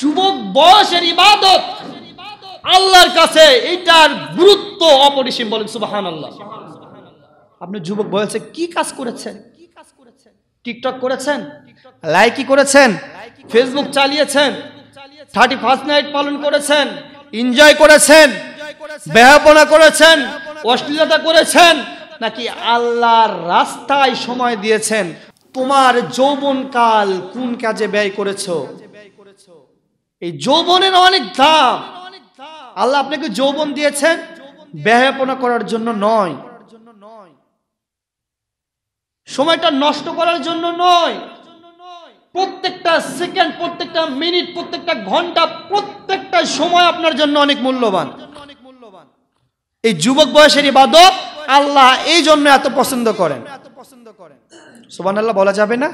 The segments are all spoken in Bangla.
যুবক বয়সের ইবাদত আল্লাহর কাছে এটার গুরুত্ব অপরিসীম বলেন সুবাহান আল্লাহ আপনি যুবক বয়সে কি কাজ করেছেন টিকটক করেছেন লাইকি করেছেন ফেসবুক চালিয়েছেন থার্টি ফার্স্ট নাইট পালন করেছেন এনজয় করেছেন বেহাপনা করেছেন অশ্লীলতা করেছেন নাকি আল্লাহর রাস্তায় সময় দিয়েছেন তোমার যৌবনকাল কোন কাজে ব্যয় করেছো এই যৌবনের অনেক দাম আল্লাহ আপনাকে যৌবন দিয়েছেন ব্যয়াপনা করার জন্য নয় সময়টা নষ্ট করার জন্য নয় প্রত্যেকটা সেকেন্ড প্রত্যেকটা মিনিট প্রত্যেকটা ঘন্টা প্রত্যেকটা সময় আপনার জন্য অনেক মূল্যবান এই যুবক বয়সের ইবাদত আল্লাহ এই জন্য এত পছন্দ করেন সোবান আল্লাহ বলা যাবে না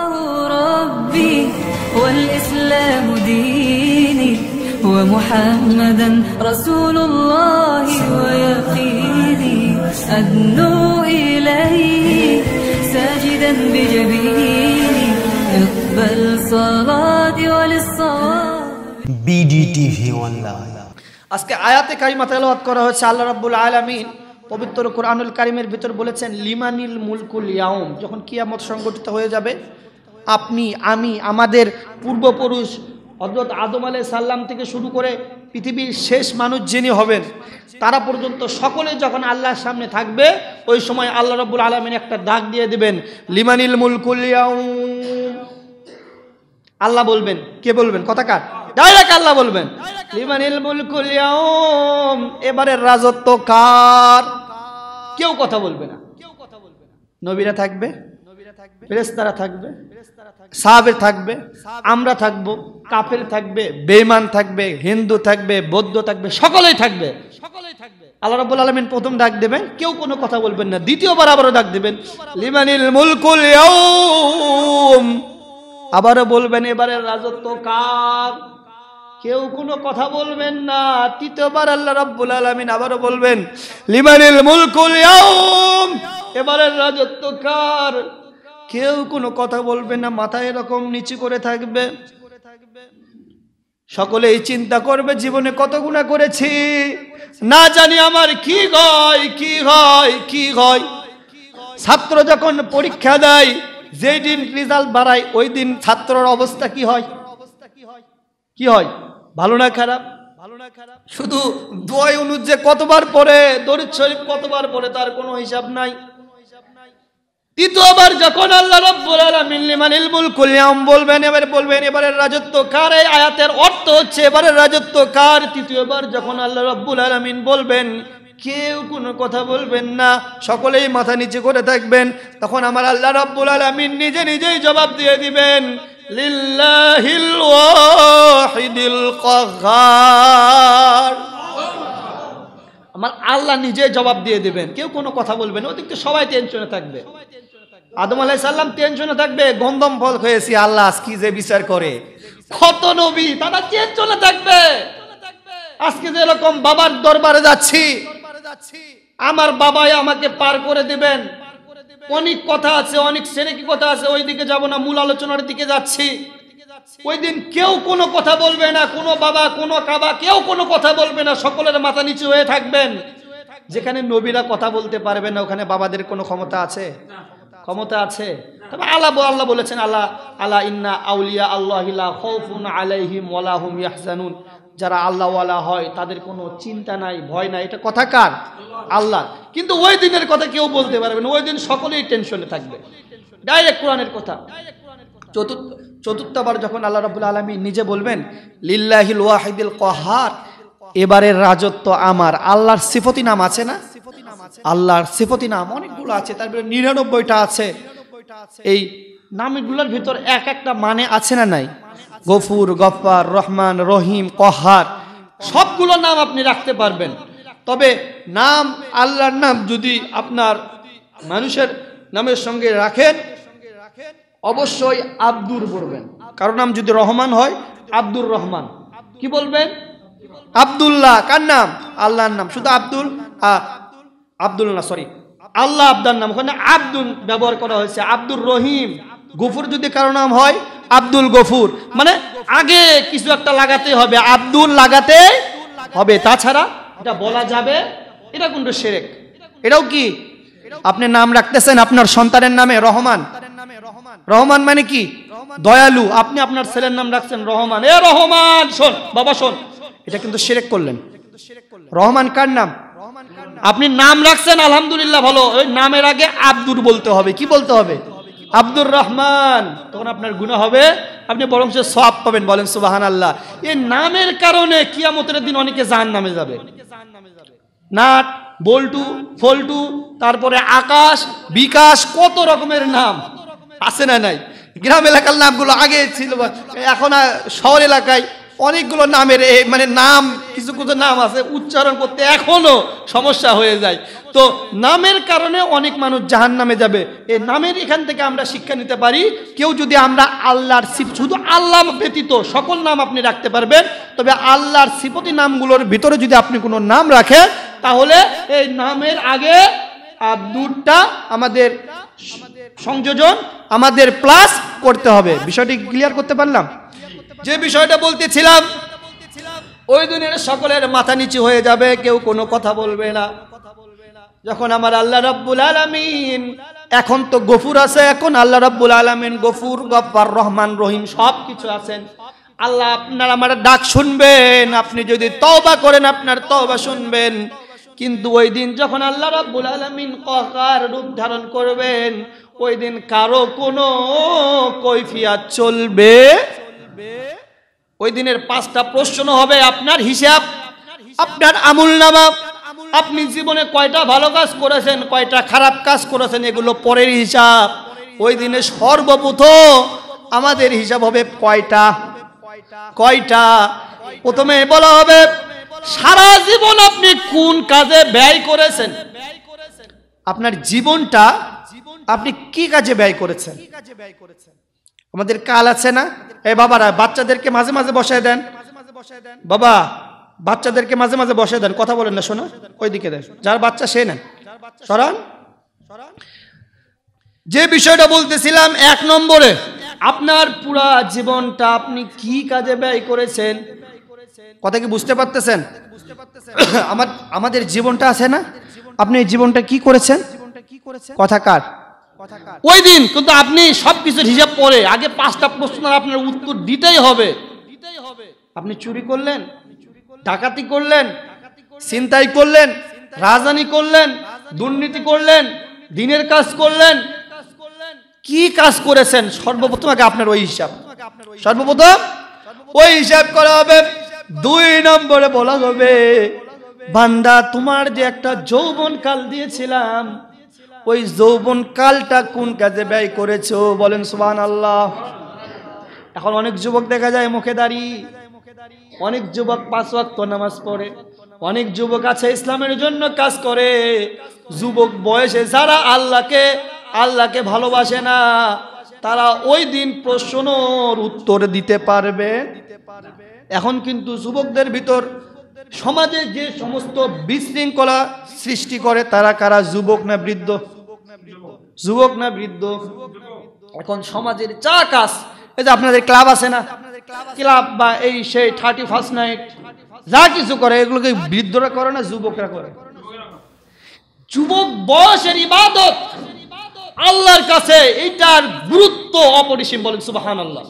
الله ربي والإسلام ديني ومحمدا رسول الله ويقيني أدنو إليه ساجدا بجبيني اقبل صلاتي وللصواب بي دي বিডি টিভি অনলাইন আজকে আয়াতে কারিমা তেলাওয়াত করা হয়েছে আল্লাহ রাব্বুল আলামিন পবিত্র কোরআনুল কারিমের ভিতর বলেছেন লিমানিল মুলকুল ইয়াউম যখন কিয়ামত সংগঠিত হয়ে যাবে আপনি আমি আমাদের পূর্বপুরুষ হজরত আদম আলাই সাল্লাম থেকে শুরু করে পৃথিবীর শেষ মানুষ যিনি হবেন তারা পর্যন্ত সকলে যখন আল্লাহর সামনে থাকবে ওই সময় আল্লাহ রব্বুল আলমিন একটা ডাক দিয়ে দেবেন লিমানিল মুলকুল আল্লাহ বলবেন কে বলবেন কথা কার ডাইরেক্ট আল্লাহ বলবেন লিমানিল মুলকুল এবারের রাজত্ব কার কেউ কথা বলবে না কেউ কথা বলবে না নবীরা থাকবে ফেরেস্তারা থাকবে সাহাবের থাকবে আমরা থাকব কাফের থাকবে বেমান থাকবে হিন্দু থাকবে বৌদ্ধ থাকবে সকলেই থাকবে সকলেই থাকবে আল্লাহ রাব্বুল আলামিন প্রথম ডাক দেবেন কেউ কোনো কথা বলবেন না দ্বিতীয়বার আবারও ডাক দেবেন লিমানিল মুলকুল ইয়াউম আবারও বলবেন এবারে রাজত্ব কার কেউ কোনো কথা বলবেন না তৃতীয়বার আল্লাহ রব্বুল আলমিন আবারও বলবেন লিমানিল মুলকুল এবারে এবারের কেউ কোনো কথা বলবে না মাথায় এরকম নিচু করে থাকবে সকলেই চিন্তা করবে জীবনে কত গুণা করেছি না জানি আমার কি হয় কি হয় কি হয় ছাত্র যখন পরীক্ষা দেয় যেই দিন রেজাল্ট বাড়ায় ওই দিন ছাত্রর অবস্থা কি হয় কি হয় ভালো না খারাপ ভালো না খারাপ শুধু দোয়াই অনুজ যে কতবার পরে দরিদ শরীফ কতবার পরে তার কোনো হিসাব নাই তৃতীয়বার যখন আল্লাহ রব্বুল আলামিন লিমানিল মুলকুল ইয়াম বলবেন এবারে বলবেন এবারে রাজত্ব কার এই আয়াতের অর্থ হচ্ছে এবারে রাজত্ব কার তৃতীয়বার যখন আল্লাহ রব্বুল আলামিন বলবেন কেউ কোনো কথা বলবেন না সকলেই মাথা নিচে করে থাকবেন তখন আমার আল্লাহ রব্বুল আলামিন নিজে নিজেই জবাব দিয়ে দিবেন লিল্লাহিল ওয়াহিদিল কহার আমার আল্লাহ নিজে জবাব দিয়ে দেবেন কেউ কোনো কথা বলবেন ওদিকে সবাই টেনশনে থাকবে আদম আলাই সাল্লাম টেনশনে থাকবে গন্ধম ফল খেয়েছি আল্লাহ কি যে বিচার করে কত নবী তারা টেনশনে থাকবে আজকে এরকম বাবার দরবারে যাচ্ছি আমার বাবাই আমাকে পার করে দেবেন অনেক কথা আছে অনেক সেরেকি কথা আছে ওই দিকে যাবো না মূল আলোচনার দিকে যাচ্ছি ওই দিন কেউ কোনো কথা বলবে না কোনো বাবা কোনো কাবা কেউ কোনো কথা বলবে না সকলের মাথা নিচু হয়ে থাকবেন যেখানে নবীরা কথা বলতে পারবে না ওখানে বাবাদের কোনো ক্ষমতা আছে ক্ষমতা আছে তবে আল্লাহ আল্লাহ বলেছেন আল্লাহ আল্লাহ ইন্না আউলিয়া আল্লাহ আলাইহিম ওয়ালাহুম ইয়াহজানুন যারা আল্লাহওয়ালা হয় তাদের কোনো চিন্তা নাই ভয় নাই এটা কথা কার আল্লাহ কিন্তু ওই দিনের কথা কেউ বলতে পারবে না ওই দিন সকলেই টেনশনে থাকবে ডাইরেক্ট কোরআনের কথা চতুর্থ চতুর্থবার যখন আল্লাহ রাবুল আলমী নিজে বলবেন লিল্লাহিল ওয়াহিদুল কহার এবারের রাজত্ব আমার আল্লাহর সিফতি নাম আছে না আল্লাহর সিফতি নাম অনেকগুলো আছে তারপরে নিরানব্বইটা আছে এই নামগুলোর ভিতর এক একটা মানে আছে না নাই গফুর গফার রহমান রহিম কহার সবগুলো নাম আপনি রাখতে পারবেন তবে নাম আল্লাহর নাম যদি আপনার মানুষের নামের সঙ্গে রাখেন অবশ্যই আব্দুর বলবেন কারো নাম যদি রহমান হয় আব্দুর রহমান কি বলবেন আবদুল্লাহ কার নাম আল্লাহর নাম শুধু আব্দুল আব্দুল্লাহ সরি আল্লাহ আব্দার নাম ওখানে আব্দুল ব্যবহার করা হয়েছে আব্দুর রহিম গফুর যদি কারো নাম হয় আব্দুল গফুর মানে আগে কিছু একটা লাগাতে হবে আব্দুল লাগাতে হবে তাছাড়া এটা বলা যাবে এটা কোনটা সেরেক এটাও কি আপনি নাম রাখতেছেন আপনার সন্তানের নামে রহমান রহমান মানে কি দয়ালু আপনি আপনার ছেলের নাম রাখছেন রহমান এ রহমান শোন বাবা শোন এটা কিন্তু সেরেক করলেন রহমান কার নাম আপনি নাম রাখছেন আলহামদুলিল্লাহ ভালো ওই নামের আগে আব্দুর বলতে হবে কি বলতে হবে আব্দুর রহমান তখন আপনার গুণা হবে আপনি বরং সে সব পাবেন বলেন সুবাহান আল্লাহ এই নামের কারণে কিয়ামতের দিন অনেকে জাহান নামে যাবে নাট বল্টু ফল্টু তারপরে আকাশ বিকাশ কত রকমের নাম আছে না নাই গ্রাম এলাকার নামগুলো আগে ছিল এখন শহর এলাকায় অনেকগুলো নামের মানে নাম কিছু কিছু নাম আছে উচ্চারণ করতে এখনও সমস্যা হয়ে যায় তো নামের কারণে অনেক মানুষ জাহান নামে যাবে এই নামের এখান থেকে আমরা শিক্ষা নিতে পারি কেউ যদি আমরা আল্লাহর শুধু আল্লাহ ব্যতীত সকল নাম আপনি রাখতে পারবেন তবে আল্লাহর সিপতি নামগুলোর ভিতরে যদি আপনি কোনো নাম রাখেন তাহলে এই নামের আগে আর দুধটা আমাদের সংযোজন আমাদের প্লাস করতে হবে বিষয়টি ক্লিয়ার করতে পারলাম যে বিষয়টা বলতেছিলাম ওই দিনের সকলের মাথা নিচু হয়ে যাবে কেউ কোনো কথা বলবে না যখন আমার আল্লাহ রাব্বুল আলমিন এখন তো গফুর আছে এখন আল্লাহ রাব্বুল আলমিন গফুর গফার রহমান রহিম সব কিছু আছেন আল্লাহ আপনার আমার ডাক শুনবেন আপনি যদি তওবা করেন আপনার তওবা শুনবেন কিন্তু ওই দিন যখন আল্লাহ রাব্বুল আলমিন ককার রূপ ধারণ করবেন ওই দিন কারো কোনো কৈফিয়াত চলবে ওই দিনের পাঁচটা প্রশ্ন হবে আপনার হিসাব আপনার আমুল নামা আপনি জীবনে কয়টা ভালো কাজ করেছেন কয়টা খারাপ কাজ করেছেন এগুলো পরের হিসাব ওই দিনে সর্বপ্রথম আমাদের হিসাব হবে কয়টা কয়টা প্রথমে বলা হবে সারা জীবন আপনি কোন কাজে ব্যয় করেছেন আপনার জীবনটা আপনি কি কাজে ব্যয় করেছেন কি কাজে ব্যয় করেছেন আমাদের কাল আছে না এ বাবারা বাচ্চাদেরকে মাঝে মাঝে বসায় দেন বাবা বাচ্চাদেরকে মাঝে মাঝে বসে দেন কথা বলেন না শোনা দিকে দেন যার বাচ্চা সে নেন সরান যে বিষয়টা বলতেছিলাম এক নম্বরে আপনার পুরা জীবনটা আপনি কি কাজে ব্যয় করেছেন কথা কি বুঝতে পারতেছেন আমার আমাদের জীবনটা আছে না আপনি জীবনটা কি করেছেন কথা কার ওই দিন কিন্তু আপনি সব কিছুর হিসাব পরে আগে পাঁচটা প্রশ্ন আপনার উত্তর দিতেই হবে আপনি চুরি করলেন ডাকাতি করলেন চিন্তাই করলেন রাজধানী করলেন দুর্নীতি করলেন দিনের কাজ করলেন কি কাজ করেছেন সর্বপ্রথম আগে আপনার ওই হিসাব সর্বপ্রথম ওই হিসাব করা হবে দুই নম্বরে বলা হবে বান্দা তোমার যে একটা যৌবন কাল দিয়েছিলাম ওই যৌবন কালটা কোন কাজে ব্যয় করেছো বলেন সুবান আল্লাহ এখন অনেক যুবক দেখা যায় মুখে দাঁড়িয়ে অনেক যুবক পাঁচ ওয়াক্ত নামাজ পড়ে অনেক যুবক আছে ইসলামের জন্য কাজ করে যুবক বয়সে যারা আল্লাহকে আল্লাহকে ভালোবাসে না তারা ওই দিন প্রশ্নর উত্তর দিতে পারবে এখন কিন্তু যুবকদের ভিতর সমাজে যে সমস্ত বিশৃঙ্খলা সৃষ্টি করে তারা কারা যুবক না বৃদ্ধ যুবক না বৃদ্ধ এখন সমাজের যা কাজ এই যে আপনাদের ক্লাব আছে না ক্লাব বা এই সেই থার্টি ফার্স্ট নাইট যা কিছু করে এগুলোকে বৃদ্ধরা করে না যুবকরা করে যুবক বয়সের ইবাদত আল্লাহর কাছে এটার গুরুত্ব অপরিসীম বলেন সুবাহান আল্লাহ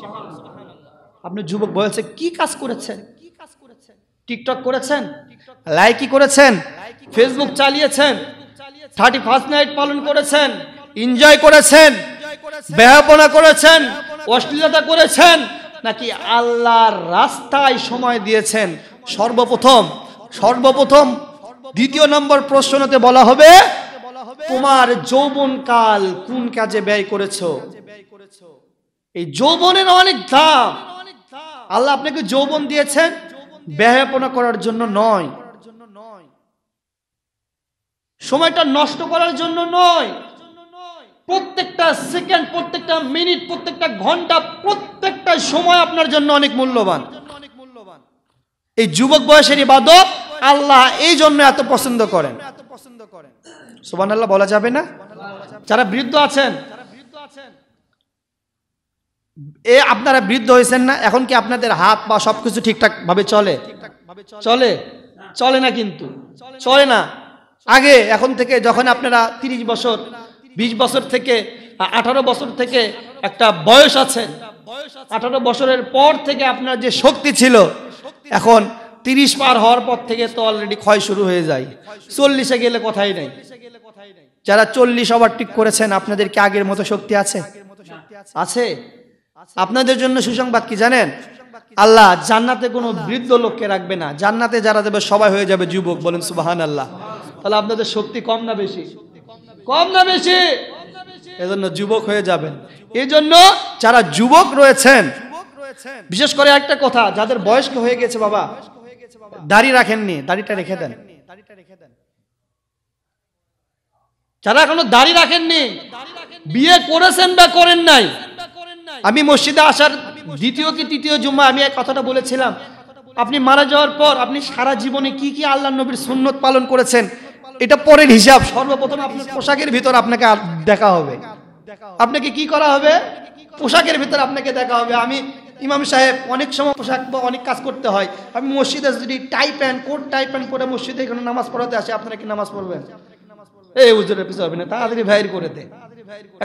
আপনি যুবক বয়সে কি কাজ করেছেন টিকটক করেছেন লাইকি করেছেন ফেসবুক চালিয়েছেন থার্টি ফার্স্ট নাইট পালন করেছেন এনজয় করেছেন ব্যাপনা করেছেন অশ্লীলতা করেছেন নাকি আল্লাহর রাস্তায় সময় দিয়েছেন সর্বপ্রথম সর্বপ্রথম দ্বিতীয় নম্বর প্রশ্নতে বলা হবে তোমার যৌবনকাল কোন কাজে ব্যয় করেছো এই যৌবনের অনেক দাম আল্লাহ আপনাকে যৌবন দিয়েছেন ব্যয়াপনা করার জন্য নয় সময়টা নষ্ট করার জন্য নয় প্রত্যেকটা সেকেন্ড প্রত্যেকটা মিনিট প্রত্যেকটা ঘন্টা প্রত্যেকটা সময় আপনার জন্য অনেক মূল্যবান এই যুবক বয়সের ইবাদত আল্লাহ এই জন্য এত পছন্দ করেন সুবান আল্লাহ বলা যাবে না যারা বৃদ্ধ আছেন এ আপনারা বৃদ্ধ হয়েছেন না এখন কি আপনাদের হাত বা সবকিছু ঠিকঠাক ভাবে চলে চলে চলে না কিন্তু চলে না আগে এখন থেকে যখন আপনারা তিরিশ বছর বিশ বছর থেকে আঠারো বছর থেকে একটা বয়স আছে আঠারো বছরের পর থেকে আপনার যে শক্তি ছিল এখন তিরিশ পার হওয়ার পর থেকে তো অলরেডি ক্ষয় শুরু হয়ে যায় চল্লিশে গেলে কথাই নাই যারা চল্লিশ ঠিক করেছেন আপনাদের কি আগের মতো শক্তি আছে আছে আপনাদের জন্য সুসংবাদ কি জানেন আল্লাহ জান্নাতে কোনো বৃদ্ধ লোককে রাখবে না জান্নাতে যারা যাবে সবাই হয়ে যাবে যুবক বলেন সুবাহান আল্লাহ তাহলে আপনাদের শক্তি কম না বেশি কম না বেশি এজন্য যুবক হয়ে যাবেন এই জন্য যারা যুবক রয়েছেন বিশেষ করে একটা কথা যাদের বয়স্ক হয়ে গেছে বাবা দাড়ি রাখেননি দাড়িটা রেখে দেন যারা এখনো দাড়ি রাখেননি বিয়ে করেছেন বা করেন নাই আমি মসজিদে আসার দ্বিতীয় কি তৃতীয় জুম্মা আমি এক কথাটা বলেছিলাম আপনি মারা যাওয়ার পর আপনি সারা জীবনে কি কি আল্লাহ নবীর সুন্নত পালন করেছেন এটা পরের হিসাব সর্বপ্রথম আপনার পোশাকের ভিতর আপনাকে দেখা হবে আপনাকে কি করা হবে পোশাকের ভিতর আপনাকে দেখা হবে আমি ইমাম সাহেব অনেক সময় পোশাক বা অনেক কাজ করতে হয় আমি মসজিদে যদি tie pant coat tie pant পরে মসজিদে এখানে নামাজ পড়াতে আসে আপনারা কি নামাজ পড়বেন এই উজ্জ্বলের পিছু হবে না তাড়াতাড়ি ভাইর করে দে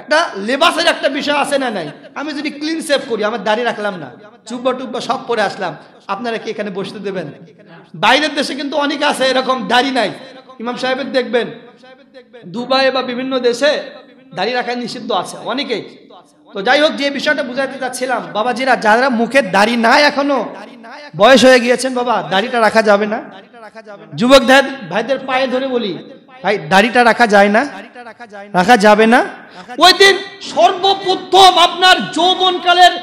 একটা লেবাসের একটা বিষয় আছে না নাই আমি যদি ক্লিন সেভ করি আমার দাড়ি রাখলাম না চুব্বা টুব্বা সব পরে আসলাম আপনারা কি এখানে বসতে দেবেন বাইরের দেশে কিন্তু অনেক আছে এরকম দাড়ি নাই ইমাম সাহেবের দেখবেন দুবাই বা বিভিন্ন দেশে দাঁড়িয়ে রাখা নিষিদ্ধ আছে অনেকেই তো যাই হোক যে বিষয়টা বুঝাইতে চাচ্ছিলাম বাবাজিরা যারা মুখে দাড়ি নাই এখনো বয়স হয়ে গিয়েছেন বাবা দাড়িটা রাখা যাবে না যুবক ভাইদের পায়ে ধরে বলি ভাই দাড়িটা রাখা যায় না রাখা যাবে না ওই দিন সর্বপ্রথম আপনার যৌবনকালের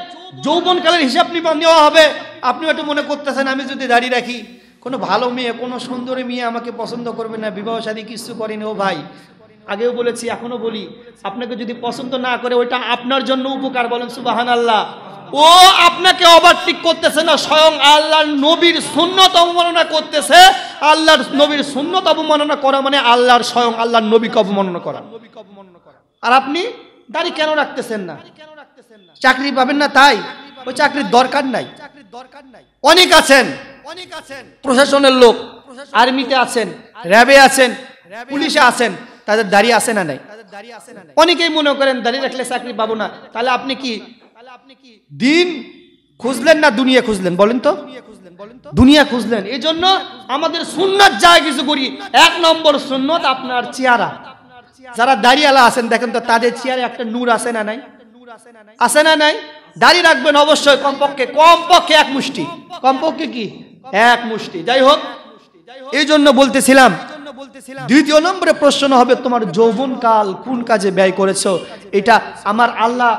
যৌবনকালের হিসাব নেওয়া হবে আপনি একটু মনে করতেছেন আমি যদি দাড়ি রাখি কোনো ভালো মেয়ে কোনো সুন্দরী মেয়ে আমাকে পছন্দ করবে না বিবাহ সাদী কিছু করেনি ও ভাই আগেও বলেছি এখনও বলি আপনাকে যদি পছন্দ না করে ওইটা আপনার জন্য উপকার বলেন সুবাহান আল্লাহ ও আপনাকে ওভারটিক করতেছে না স্বয়ং আল্লাহর নবীর সুন্নত অবমাননা করতেছে আল্লাহর নবীর সুন্নত অবমাননা করা মানে আল্লাহর স্বয়ং আল্লাহর নবীকে অবমাননা করা আর আপনি দাঁড়িয়ে কেন রাখতেছেন না চাকরি পাবেন না তাই ওই চাকরির দরকার নাই অনেক আছেন অনেক আছেন প্রশাসনের লোক আর্মিতে আছেন র্যাবে আছেন পুলিশে আছেন তাদের দাঁড়িয়ে না নাই অনেকেই মনে করেন দাঁড়িয়ে রাখলে চাকরি পাবো না তাহলে আপনি কি দিন খুঁজলেন না দুনিয়া খুঁজলেন বলেন তো দুনিয়া খুঁজলেন এই জন্য আমাদের সুন্নত যা কিছু করি এক নম্বর সুন্নত আপনার চেহারা যারা দাঁড়িয়ালা আছেন দেখেন তো তাদের চেয়ারে একটা নূর আসে না নাই আসে না নাই দাড়ি রাখবেন অবশ্যই কমপক্ষে কমপক্ষে এক মুষ্টি কমপক্ষে কি এক মুষ্টি যাই হোক এই জন্য বলতেছিলাম দ্বিতীয় নম্বরে প্রশ্ন হবে তোমার যৌবন কাল কোন কাজে ব্যয় করেছো এটা আমার আল্লাহ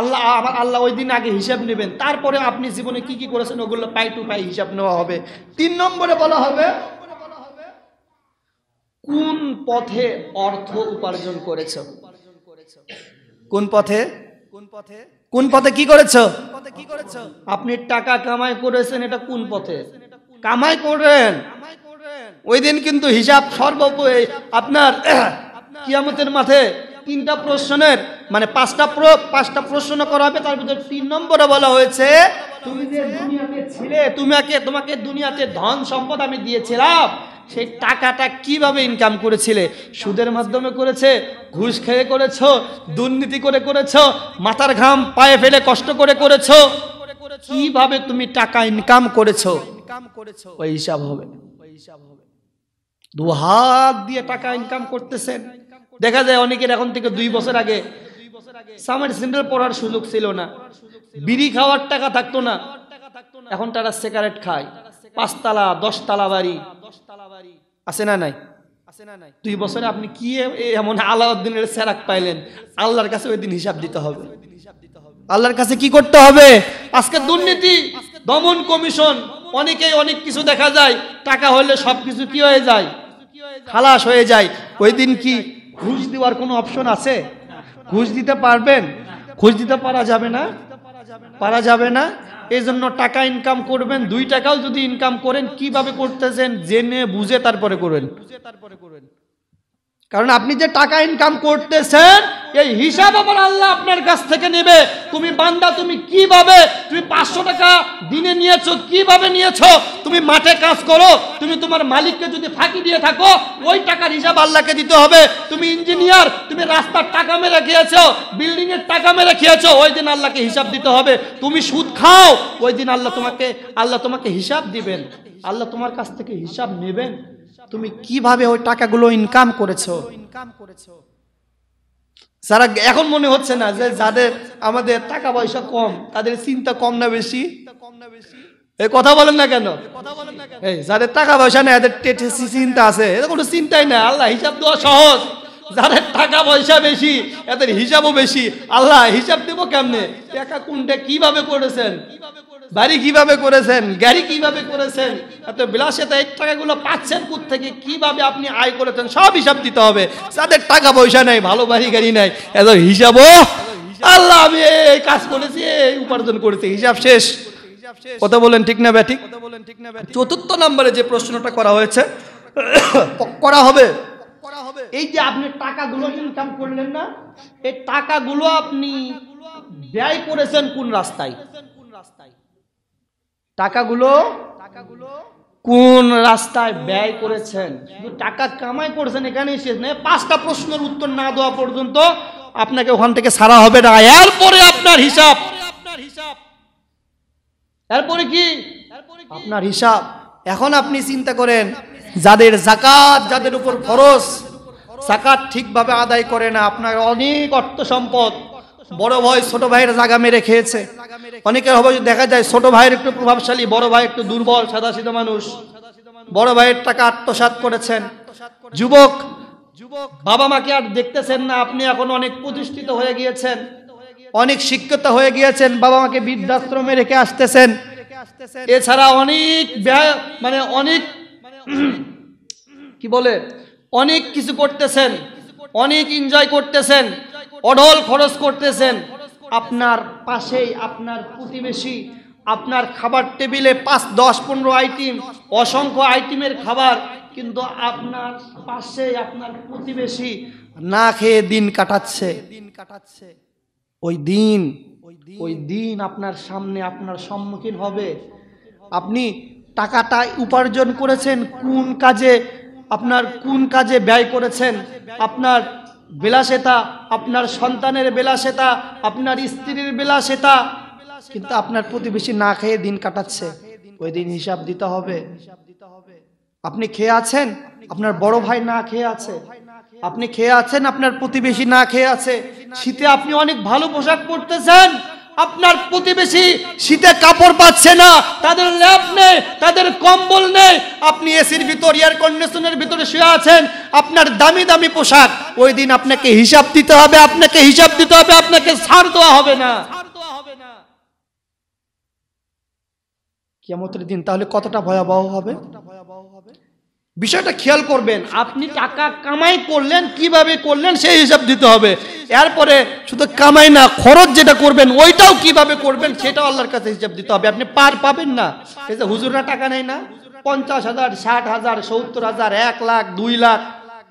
আল্লাহ আমার আল্লাহ ওই দিন আগে হিসাব নেবেন তারপরে আপনি জীবনে কি কি করেছেন ওগুলো পাই টু পাই হিসাব নেওয়া হবে তিন নম্বরে বলা হবে কোন পথে অর্থ উপার্জন করেছ কোন পথে কোন পথে কোন পথে কি করেছো আপনি টাকা কামাই করেছেন এটা কোন পথে কামাই করেন ওই দিন কিন্তু হিসাব সর্ব আপনার কিয়ামতের মাঠে তিনটা প্রশ্নের মানে পাঁচটা পাঁচটা প্রশ্ন করা হবে তার ভিতরে তিন নম্বরে বলা হয়েছে তুমি যে দুনিয়াতে ছিলে তোমাকে তোমাকে দুনিয়াতে ধন সম্পদ আমি দিয়েছিলাম সেই টাকাটা কিভাবে ইনকাম করেছিলে সুদের মাধ্যমে করেছে ঘুষ খেয়ে করেছ দুর্নীতি করে করেছ মাথার ঘাম পায়ে ফেলে কষ্ট করে করেছ কিভাবে তুমি টাকা ইনকাম করেছো ওই হিসাব হবে দু হাত দিয়ে টাকা ইনকাম করতেছেন দেখা যায় অনেকের এখন থেকে দুই বছর আগে সামার সেন্টার পড়ার সুযোগ ছিল না বিড়ি খাওয়ার টাকা থাকতো না এখন তারা সিগারেট খায় পাঁচতলা দশতলা বাড়ি আছে না নাই আছে না নাই দুই বছরে আপনি কি এমন আলাউদ্দিনের সেরাক পাইলেন আল্লাহর কাছে ওই দিন হিসাব দিতে হবে আল্লাহর কাছে কি করতে হবে আজকে দুর্নীতি দমন কমিশন অনেকেই অনেক কিছু দেখা যায় টাকা হলে সব কিছু কি হয়ে যায় খালাস হয়ে যায় ওই দিন কি ঘুষ দেওয়ার কোনো অপশন আছে ঘুষ দিতে পারবেন ঘুষ দিতে পারা যাবে না পারা যাবে না এই জন্য টাকা ইনকাম করবেন দুই টাকাও যদি ইনকাম করেন কিভাবে করতেছেন জেনে বুঝে তারপরে করেন বুঝে তারপরে করেন কারণ আপনি যে টাকা ইনকাম করতেছেন এই হিসাব আবার আল্লাহ আপনার কাছ থেকে নেবে তুমি বান্দা তুমি কিভাবে তুমি পাঁচশো টাকা দিনে নিয়েছো কিভাবে নিয়েছো তুমি মাঠে কাজ করো তুমি তোমার মালিককে যদি ফাঁকি দিয়ে থাকো ওই টাকার হিসাব আল্লাহকে দিতে হবে তুমি ইঞ্জিনিয়ার তুমি রাস্তার টাকা মেরে খেয়েছো বিল্ডিংয়ের টাকা মেরে খেয়েছো ওই দিন আল্লাহকে হিসাব দিতে হবে তুমি সুদ খাও ওই দিন আল্লাহ তোমাকে আল্লাহ তোমাকে হিসাব দিবেন আল্লাহ তোমার কাছ থেকে হিসাব নেবেন তুমি কিভাবে ওই টাকাগুলো ইনকাম করেছো ইনকাম করেছো যারা এখন মনে হচ্ছে না যে যাদের আমাদের টাকা পয়সা কম তাদের চিন্তা কম না বেশি কম না বেশি এই কথা বলেন না কেন এই যাদের টাকা পয়সা নেই এদের টেটেসি চিন্তা আছে এদের কোনো চিন্তাই না আল্লাহ হিসাব দেওয়া সহজ যাদের টাকা পয়সা বেশি এদের হিসাবও বেশি আল্লাহ হিসাব দেবো কেমনে টাকা কোনটা কিভাবে করেছেন কিভাবে বাড়ি কিভাবে করেছেন গাড়ি কিভাবে করেছেন এত বিলাসে বিলাসিতা এই টাকাগুলো পাচ্ছেন কোথ থেকে কিভাবে আপনি আয় করেছেন সব হিসাব দিতে হবে যাদের টাকা পয়সা নাই ভালো বাড়ি গাড়ি নাই এত হিসাবও আল্লাহ আমি এই কাজ করেছি এই উপার্জন করেছি হিসাব শেষ কথা বলেন ঠিক না ব্যাটি চতুর্থ নম্বরে যে প্রশ্নটা করা হয়েছে করা হবে এই যে আপনি টাকাগুলো ইনকাম করলেন না এই টাকাগুলো আপনি ব্যয় করেছেন কোন রাস্তায় কোন রাস্তায় টাকাগুলো টাকাগুলো কোন রাস্তায় ব্যয় করেছেন শুধু টাকা কামাই করেছেন এখানেই শেষ নেই পাঁচটা প্রশ্নের উত্তর না দেওয়া পর্যন্ত আপনাকে ওখান থেকে সারা হবে না এরপরে আপনার হিসাব আপনার হিসাব এরপরে কি আপনার হিসাব এখন আপনি চিন্তা করেন যাদের জাকাত যাদের উপর খরচ জাকাত ঠিকভাবে আদায় করে না আপনার অনেক অর্থ সম্পদ বড় ভাই ছোট ভাইয়ের জাগা মেরে খেয়েছে অনেকের হবে দেখা যায় ছোট ভাইয়ের একটু প্রভাবশালী বড় ভাই একটু দুর্বল সাদাসিধা মানুষ বড় ভাইয়ের টাকা আত্মসাত করেছেন যুবক যুবক বাবা মাকে আর দেখতেছেন না আপনি এখন অনেক প্রতিষ্ঠিত হয়ে গিয়েছেন অনেক শিক্ষিত হয়ে গিয়েছেন বাবা মাকে বৃদ্ধাশ্রমে রেখে আসতেছেন এছাড়া অনেক মানে অনেক কি বলে অনেক কিছু করতেছেন অনেক এনজয় করতেছেন অঢল খরচ করতেছেন আপনার পাশেই আপনার প্রতিবেশী আপনার খাবার টেবিলে পাঁচ দশ পনেরো আইটেম অসংখ্য আইটেমের খাবার কিন্তু আপনার পাশে আপনার প্রতিবেশী না খেয়ে দিন কাটাচ্ছে দিন কাটাচ্ছে ওই দিন ওই দিন আপনার সামনে আপনার সম্মুখীন হবে আপনি টাকাটা উপার্জন করেছেন কোন কাজে আপনার কোন কাজে ব্যয় করেছেন আপনার বিলাসেতা আপনার সন্তানের বিলাসেতা আপনার স্ত্রীর বিলাসেতা কিন্তু আপনার প্রতিবেশী না খেয়ে দিন কাটাচ্ছে ওই দিন হিসাব দিতে হবে আপনি খেয়ে আছেন আপনার বড় ভাই না খেয়ে আছে আপনি খেয়ে আছেন আপনার প্রতিবেশী না খেয়ে আছে শীতে আপনি অনেক ভালো পোশাক পরতেছেন আপনার প্রতিবেশী শীতে কাপড় পাচ্ছে না তাদের ল্যাপ নেই তাদের কম্বল নেই আপনি এসির ভিতর এয়ার কন্ডিশনের ভিতরে শুয়ে আছেন আপনার দামি দামি পোশাক ওই দিন আপনাকে হিসাব দিতে হবে আপনাকে হিসাব দিতে হবে আপনাকে ছাড় দেওয়া হবে না কেমতের দিন তাহলে কতটা ভয়াবহ হবে বিষয়টা খেয়াল করবেন আপনি টাকা কামাই করলেন কিভাবে করলেন সেই হিসাব দিতে হবে এরপরে শুধু কামাই না খরচ যেটা করবেন ওইটাও কিভাবে করবেন সেটাও আল্লাহর কাছে হিসাব দিতে হবে আপনি পার পাবেন না হুজুরা যে হুজুররা টাকা নেয় না পঞ্চাশ হাজার ষাট হাজার সত্তর হাজার এক লাখ দুই লাখ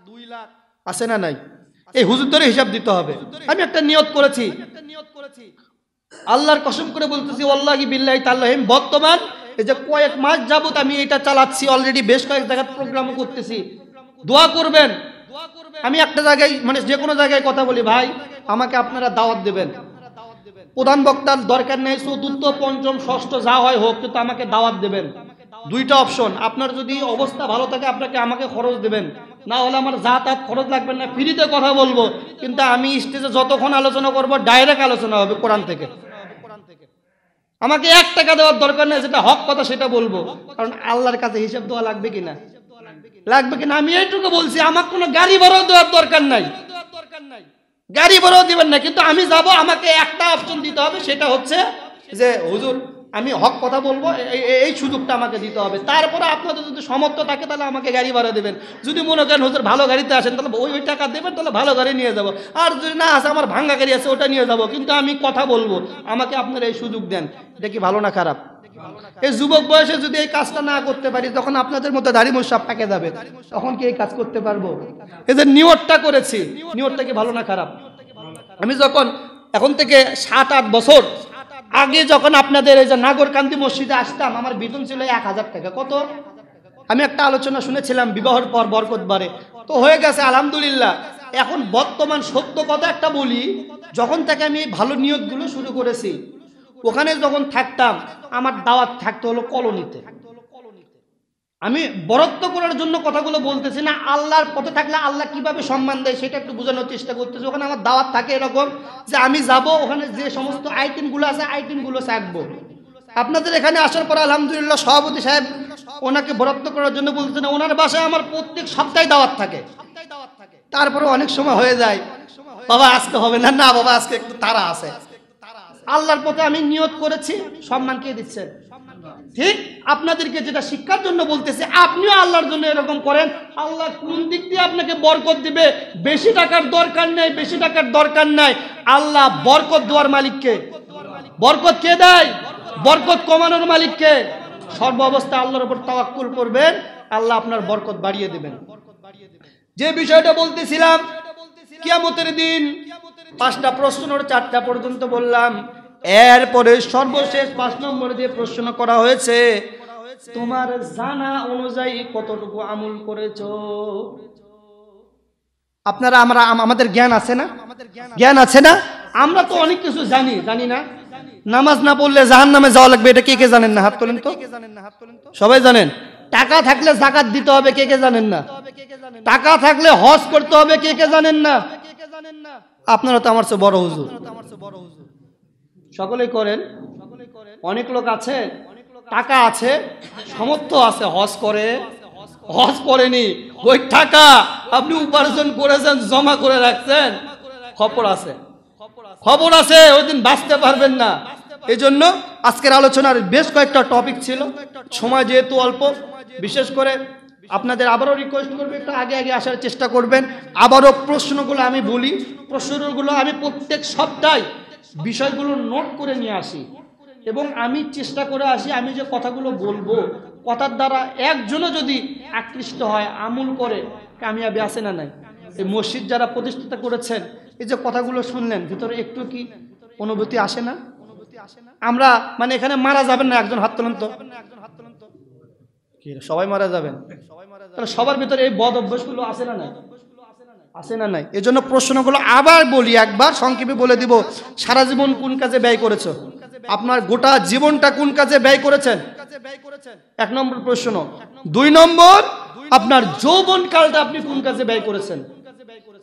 দুই লাখ আছে না নাই এই হুজুর ধরে হিসাব দিতে হবে আমি একটা নিয়ত করেছি আল্লাহর কসম করে বলতেছি আল্লাহ বিল্লাহ তাল্লাহিম বর্তমান এই যে কয়েক মাস যাবত আমি এটা চালাচ্ছি অলরেডি বেশ কয়েক জায়গার প্রোগ্রামও করতেছি দোয়া করবেন আমি একটা জায়গায় মানে যে কোনো জায়গায় কথা বলি ভাই আমাকে আপনারা দাওয়াত দেবেন প্রধান বক্তার দরকার নেই চতুর্থ পঞ্চম ষষ্ঠ যা হয় হোক কিন্তু আমাকে দাওয়াত দেবেন দুইটা অপশন আপনার যদি অবস্থা ভালো থাকে আপনাকে আমাকে খরচ দেবেন না হলে আমার যা তার খরচ লাগবে না ফ্রিতে কথা বলবো কিন্তু আমি স্টেজে যতক্ষণ আলোচনা করব ডাইরেক্ট আলোচনা হবে কোরআন থেকে আমাকে এক টাকা দেওয়ার দরকার নেই যেটা হক কথা সেটা বলবো কারণ আল্লাহর কাছে হিসাব দেওয়া লাগবে কিনা লাগবে কিনা আমি এইটুকু বলছি আমার কোনো গাড়ি ভাড়াও দেওয়ার দরকার নাই গাড়ি ভাড়াও দিবেন না কিন্তু আমি যাব আমাকে একটা অপশন দিতে হবে সেটা হচ্ছে যে হুজুর আমি হক কথা বলবো এই সুযোগটা আমাকে দিতে হবে তারপরে আপনাদের যদি সমর্থ থাকে তাহলে আমাকে গাড়ি ভাড়া দেবেন যদি মনে করেন হোজুর ভালো গাড়িতে আসেন তাহলে ওই ওই টাকা দেবেন তাহলে ভালো গাড়ি নিয়ে যাব আর যদি না আসে আমার ভাঙ্গা গাড়ি আছে ওটা নিয়ে যাব কিন্তু আমি কথা বলবো আমাকে আপনারা এই সুযোগ দেন এটা কি ভালো না খারাপ এই যুবক বয়সে যদি এই কাজটা না করতে পারি তখন আপনাদের মধ্যে দাড়ি মোসাব পাকে যাবে তখন কি এই কাজ করতে পারবো এই যে নিয়রটা করেছি নিয়রটা কি ভালো না খারাপ আমি যখন এখন থেকে সাত আট বছর আগে যখন আপনাদের এই যে নাগরকান্দি মসজিদে আসতাম আমার বেতন ছিল এক হাজার টাকা কত আমি একটা আলোচনা শুনেছিলাম বিবাহর পর বরকতবারে তো হয়ে গেছে আলহামদুলিল্লাহ এখন বর্তমান সত্য কথা একটা বলি যখন থেকে আমি ভালো নিয়োগগুলো শুরু করেছি ওখানে যখন থাকতাম আমার দাওয়াত থাকতে হলো কলোনিতে আমি বরত্ব করার জন্য কথাগুলো বলতেছি না আল্লাহর পথে থাকলে আল্লাহ কিভাবে সম্মান দেয় সেটা একটু বোঝানোর চেষ্টা করতেছি ওখানে আমার দাওয়াত থাকে এরকম যে আমি যাব ওখানে যে সমস্ত আইটেমগুলো আছে আইটেমগুলো চাকবো আপনাদের এখানে আসার পর আলহামদুলিল্লাহ সভাপতি সাহেব ওনাকে বরাদ্দ করার জন্য বলতেছে না ওনার বাসায় আমার প্রত্যেক সপ্তাহে দাওয়াত থাকে তারপরে অনেক সময় হয়ে যায় বাবা আজকে হবে না না বাবা আজকে একটু তারা আছে আল্লাহর পথে আমি নিয়ত করেছি সম্মান কে দিচ্ছেন ঠিক আপনাদেরকে যেটা শিক্ষার জন্য বলতেছে আপনিও আল্লাহর জন্য এরকম করেন আল্লাহ কোন দিক দিয়ে আপনাকে বরকত দিবে বেশি টাকার দরকার নেই বেশি টাকার দরকার নাই আল্লাহ বরকত দেওয়ার মালিককে বরকত কে দেয় বরকত কমানোর মালিককে সর্ব অবস্থা আল্লাহর উপর তাওয়াক্কুল করবেন আল্লাহ আপনার বরকত বাড়িয়ে দেবেন যে বিষয়টা বলতেছিলাম কিয়ামতের দিন পাঁচটা প্রশ্ন চারটা পর্যন্ত বললাম এরপরে সর্বশেষ পাঁচ নম্বর যে প্রশ্ন করা হয়েছে তোমার জানা অনুযায়ী কতটুকু আমল করেছ আপনারা আমরা আমাদের জ্ঞান আছে না জ্ঞান আছে না আমরা তো অনেক কিছু জানি জানি না নামাজ না পড়লে জাহান নামে যাওয়া লাগবে এটা কে কে জানেন না হাত তোলেন তো সবাই জানেন টাকা থাকলে জাকাত দিতে হবে কে কে জানেন না টাকা থাকলে হজ করতে হবে কে কে জানেন না আপনারা তো আমার সে বড় হুজুর সকলেই করেন অনেক লোক আছে টাকা আছে সমর্থ আছে হজ করে হজ করেনি ওই টাকা আপনি উপার্জন করেছেন জমা করে রাখছেন খবর আছে খবর আছে ওই দিন বাঁচতে পারবেন না এই জন্য আজকের আলোচনার বেশ কয়েকটা টপিক ছিল সময় যেহেতু অল্প বিশেষ করে আপনাদের আবারও রিকোয়েস্ট করবে একটু আগে আগে আসার চেষ্টা করবেন আবারও প্রশ্নগুলো আমি বলি প্রশ্নগুলো আমি প্রত্যেক সপ্তাহে বিষয়গুলো নোট করে নিয়ে আসি এবং আমি চেষ্টা করে আসি আমি যে কথাগুলো বলবো কথার দ্বারা একজনও যদি আকৃষ্ট হয় আমুল করে কামিয়াবি আসে না নাই এই মসজিদ যারা প্রতিষ্ঠিত করেছেন এই যে কথাগুলো শুনলেন ভিতরে একটু কি অনুভূতি আসে না আমরা মানে এখানে মারা যাবেন না একজন হাত সবাই মারা যাবেন সবাই মারা সবার ভিতরে এই বদ অভ্যাসগুলো আসে না নাই আছে না নাই এজন্য প্রশ্নগুলো আবার বলি একবার সংক্ষেপে বলে দিব সারা জীবন কোন কাজে ব্যয় করেছো আপনার গোটা জীবনটা কোন কাজে ব্যয় করেছেন এক নম্বর প্রশ্ন দুই নম্বর আপনার যৌবন কালটা আপনি কোন কাজে ব্যয় করেছেন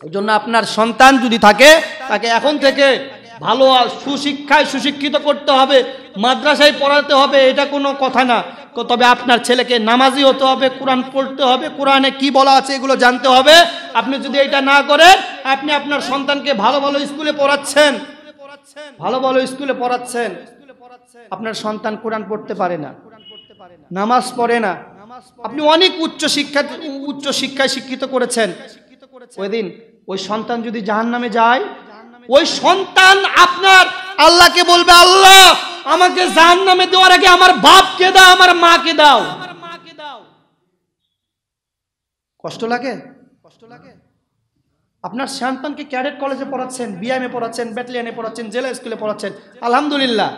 এই জন্য আপনার সন্তান যদি থাকে তাকে এখন থেকে ভালো সুশিক্ষায় সুশিক্ষিত করতে হবে মাদ্রাসায় পড়াতে হবে এটা কোনো কথা না তবে আপনার ছেলেকে নামাজি হতে হবে কোরআন পড়তে হবে কোরআনে কি বলা আছে এগুলো জানতে হবে আপনি যদি এটা না করেন আপনি আপনার সন্তানকে ভালো ভালো স্কুলে পড়াচ্ছেন ভালো ভালো স্কুলে পড়াচ্ছেন আপনার সন্তান কোরআন পড়তে পারে না নামাজ পড়ে না আপনি অনেক উচ্চ শিক্ষা উচ্চ শিক্ষায় শিক্ষিত করেছেন ওই দিন ওই সন্তান যদি জাহান নামে যায় ওই সন্তান আপনার আল্লাহকে বলবে আল্লাহ আমাকে জাহান নামে দেওয়ার আগে আমার বাপকে দাও আমার মাকে দাও কষ্ট লাগে কষ্ট লাগে আপনার সন্তানকে ক্যাডেট কলেজে পড়াচ্ছেন বিএমএ পড়াচ্ছেন ব্যাটালিয়ানে পড়াচ্ছেন জেলা স্কুলে পড়াচ্ছেন আলহামদুলিল্লাহ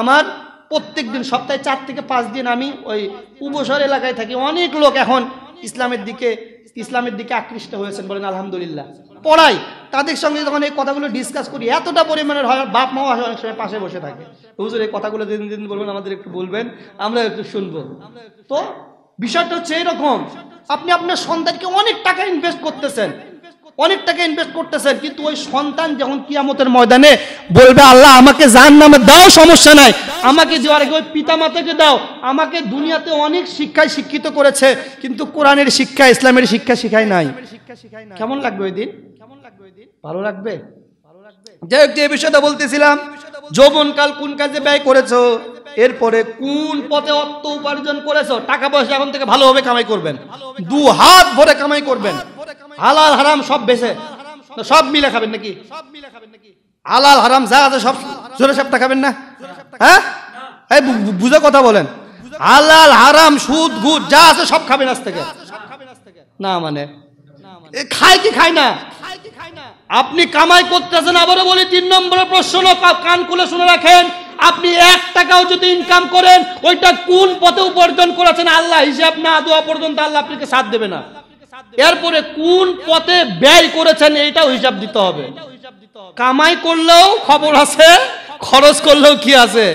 আমার প্রত্যেক দিন সপ্তাহে চার থেকে পাঁচ দিন আমি ওই উপসর এলাকায় থাকি অনেক লোক এখন ইসলামের দিকে ইসলামের দিকে আকৃষ্ট হয়েছেন বলেন আলহামদুলিল্লাহ পড়াই তাদের সঙ্গে যখন এই কথাগুলো ডিসকাস করি এতটা পরিমাণের হয় বাপ মা অনেক সময় পাশে বসে থাকে হুজুর এই কথাগুলো দিন দিন বলবেন আমাদের একটু বলবেন আমরা একটু শুনবো তো বিষয়টা হচ্ছে এরকম আপনি আপনার সন্তানকে অনেক টাকা ইনভেস্ট করতেছেন অনেক টাকা ইনভেস্ট করতেছেন কিন্তু ওই সন্তান যখন কিয়ামতের ময়দানে বলবে আল্লাহ আমাকে যার নামে দাও সমস্যা নাই আমাকে দেওয়ার আগে ওই পিতামাতাকে দাও আমাকে দুনিয়াতে অনেক শিক্ষায় শিক্ষিত করেছে কিন্তু কোরআনের শিক্ষা ইসলামের শিক্ষা শিখায় নাই কেমন লাগবে ওই দিন কেমন লাগবে ওই দিন ভালো লাগবে যাই হোক যে বিষয়টা বলতেছিলাম যৌবনকাল কোন কাজে ব্যয় করেছো এরপরে কোন পথে অর্থ উপার্জন করেছো টাকা পয়সা এখন থেকে ভালোভাবে কামাই করবেন দু হাত ভরে কামাই করবেন হালাল হারাম সব বেছে সব মিলে খাবেন নাকি সব মিলে খাবেন নাকি হালাল হারাম যা আছে সব জোরে সাপটা খাবেন না হ্যাঁ এই বুঝে কথা বলেন হালাল হারাম সুদ গুদ যা আছে সব খাবেন আজ থেকে না মানে খায় কি খায় না আপনি কামাই করতেছেন আবারও বলি তিন নম্বরের প্রশ্ন কান খুলে শুনে রাখেন আপনি এক টাকাও যদি ইনকাম করেন ওইটা কোন পথে উপার্জন করেছেন আল্লাহ হিসাব না দোয়া পর্যন্ত আল্লাহ আপনাকে সাথ দেবে না এরপরে কোন পথে ব্যয় করেছেন এটাও হিসাব দিতে হবে কামাই করলেও খবর আছে খরচ করলেও কি আছে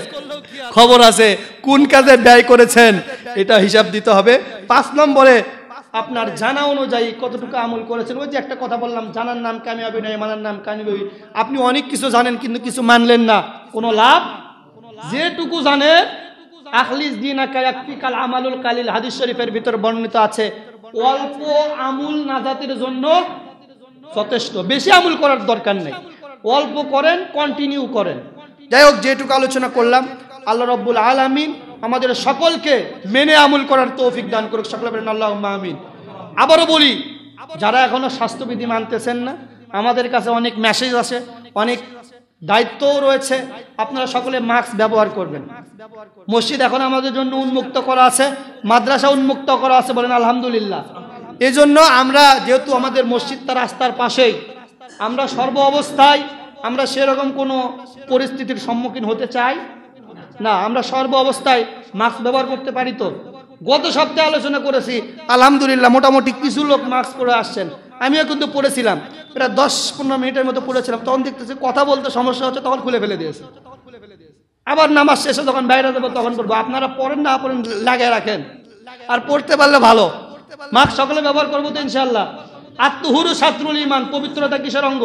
খবর আছে কোন কাজে ব্যয় করেছেন এটা হিসাব দিতে হবে পাঁচ নম্বরে আপনার জানা অনুযায়ী কতটুকু আমল করেছেন ওই যে একটা কথা বললাম জানার নাম কামি হবে নয় মানার নাম কামি হবে আপনি অনেক কিছু জানেন কিন্তু কিছু মানলেন না কোনো লাভ যেটুকু জানেন আখলিস দিন কাল আমালুল কালিল হাদিস শরীফের ভিতর বর্ণিত আছে অল্প আমুল নাজাতের জন্য যথেষ্ট বেশি আমুল করার দরকার নেই অল্প করেন কন্টিনিউ করেন যাই হোক যেটুকু আলোচনা করলাম আল্লাহ রব্বুল আলমিন আমাদের সকলকে মেনে আমুল করার তৌফিক দান করুক সকলে আল্লাহ আমিন আবারও বলি যারা এখনও স্বাস্থ্যবিধি মানতেছেন না আমাদের কাছে অনেক মেসেজ আছে অনেক দায়িত্বও রয়েছে আপনারা সকলে মাস্ক ব্যবহার করবেন মসজিদ এখন আমাদের জন্য উন্মুক্ত করা আছে মাদ্রাসা উন্মুক্ত করা আছে বলেন আলহামদুলিল্লাহ এই জন্য আমরা যেহেতু আমাদের মসজিদটা রাস্তার পাশেই আমরা সর্ব অবস্থায় আমরা সেরকম কোনো পরিস্থিতির সম্মুখীন হতে চাই না আমরা সর্ব অবস্থায় মাস্ক ব্যবহার করতে পারি তো গত সপ্তাহে আলোচনা করেছি আলহামদুলিল্লাহ মোটামুটি কিছু লোক মাস্ক পরে আসছেন আমিও কিন্তু পড়েছিলাম প্রায় দশ পনেরো মিনিটের মতো পড়েছিলাম তখন দেখতেছি কথা বলতে সমস্যা হচ্ছে তখন খুলে ফেলে দিয়েছে আবার নামাজ শেষে যখন বাইরে যাবো তখন করবো আপনারা পড়েন না পড়েন লাগিয়ে রাখেন আর পড়তে পারলে ভালো মাস্ক সকলে ব্যবহার করবো তো ইনশাল্লাহ আত্মহুরু শাত্রুল ইমান পবিত্রতা কিসের অঙ্গ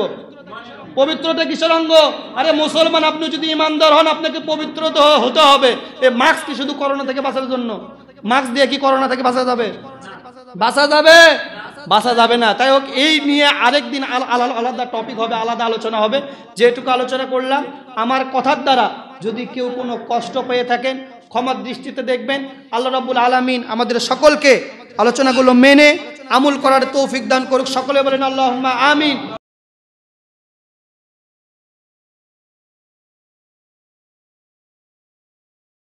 পবিত্রতা কিসের অঙ্গ আরে মুসলমান আপনি যদি ইমানদার হন আপনাকে পবিত্র তো হতে হবে এ মাস্ক কি শুধু করোনা থেকে বাঁচার জন্য মাস্ক দিয়ে কি করোনা থেকে বাঁচা যাবে বাঁচা যাবে বাসা যাবে না তাই হোক এই নিয়ে আরেক দিন আলাদা টপিক হবে আলাদা আলোচনা হবে যেটুকু আলোচনা করলাম আমার কথার দ্বারা যদি কেউ কোনো কষ্ট পেয়ে থাকেন ক্ষমার দৃষ্টিতে দেখবেন আল্লাহ রাব্বুল আলমিন আমাদের সকলকে আলোচনাগুলো মেনে আমুল করার তৌফিক দান করুক সকলে বলেন আল্লাহ আমিন